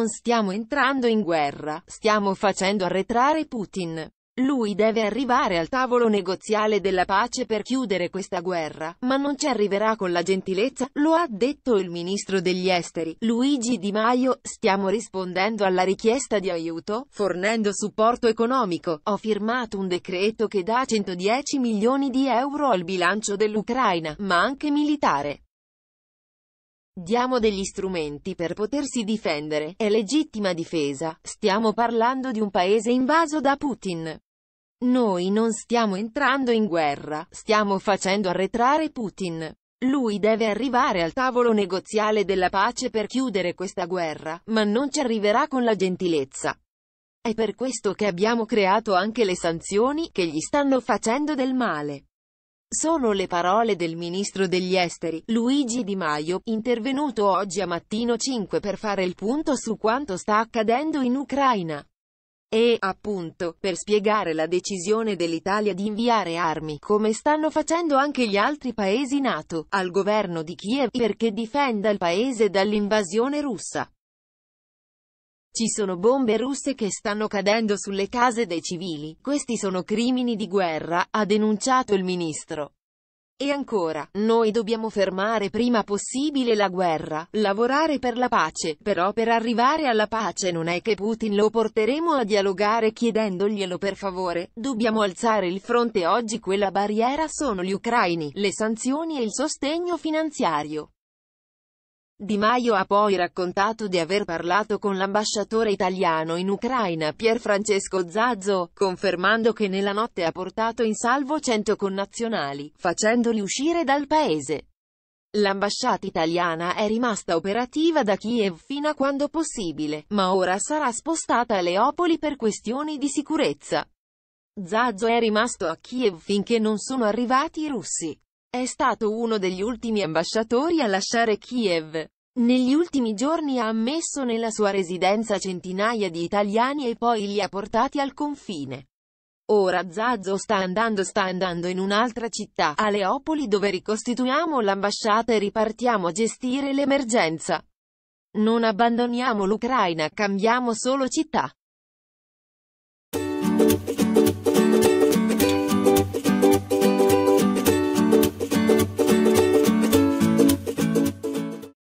Non stiamo entrando in guerra, stiamo facendo arretrare Putin. Lui deve arrivare al tavolo negoziale della pace per chiudere questa guerra, ma non ci arriverà con la gentilezza, lo ha detto il ministro degli esteri, Luigi Di Maio, stiamo rispondendo alla richiesta di aiuto, fornendo supporto economico, ho firmato un decreto che dà 110 milioni di euro al bilancio dell'Ucraina, ma anche militare. Diamo degli strumenti per potersi difendere, è legittima difesa, stiamo parlando di un paese invaso da Putin. Noi non stiamo entrando in guerra, stiamo facendo arretrare Putin. Lui deve arrivare al tavolo negoziale della pace per chiudere questa guerra, ma non ci arriverà con la gentilezza. È per questo che abbiamo creato anche le sanzioni, che gli stanno facendo del male. Sono le parole del ministro degli esteri, Luigi Di Maio, intervenuto oggi a mattino 5 per fare il punto su quanto sta accadendo in Ucraina. E, appunto, per spiegare la decisione dell'Italia di inviare armi, come stanno facendo anche gli altri paesi NATO, al governo di Kiev, perché difenda il paese dall'invasione russa. Ci sono bombe russe che stanno cadendo sulle case dei civili, questi sono crimini di guerra, ha denunciato il ministro. E ancora, noi dobbiamo fermare prima possibile la guerra, lavorare per la pace, però per arrivare alla pace non è che Putin lo porteremo a dialogare chiedendoglielo per favore, dobbiamo alzare il fronte oggi quella barriera sono gli ucraini, le sanzioni e il sostegno finanziario. Di Maio ha poi raccontato di aver parlato con l'ambasciatore italiano in Ucraina Pier Francesco Zazzo, confermando che nella notte ha portato in salvo 100 connazionali, facendoli uscire dal paese. L'ambasciata italiana è rimasta operativa da Kiev fino a quando possibile, ma ora sarà spostata a Leopoli per questioni di sicurezza. Zazzo è rimasto a Kiev finché non sono arrivati i russi. È stato uno degli ultimi ambasciatori a lasciare Kiev. Negli ultimi giorni ha ammesso nella sua residenza centinaia di italiani e poi li ha portati al confine. Ora Zazzo sta andando sta andando in un'altra città, a Leopoli dove ricostituiamo l'ambasciata e ripartiamo a gestire l'emergenza. Non abbandoniamo l'Ucraina, cambiamo solo città.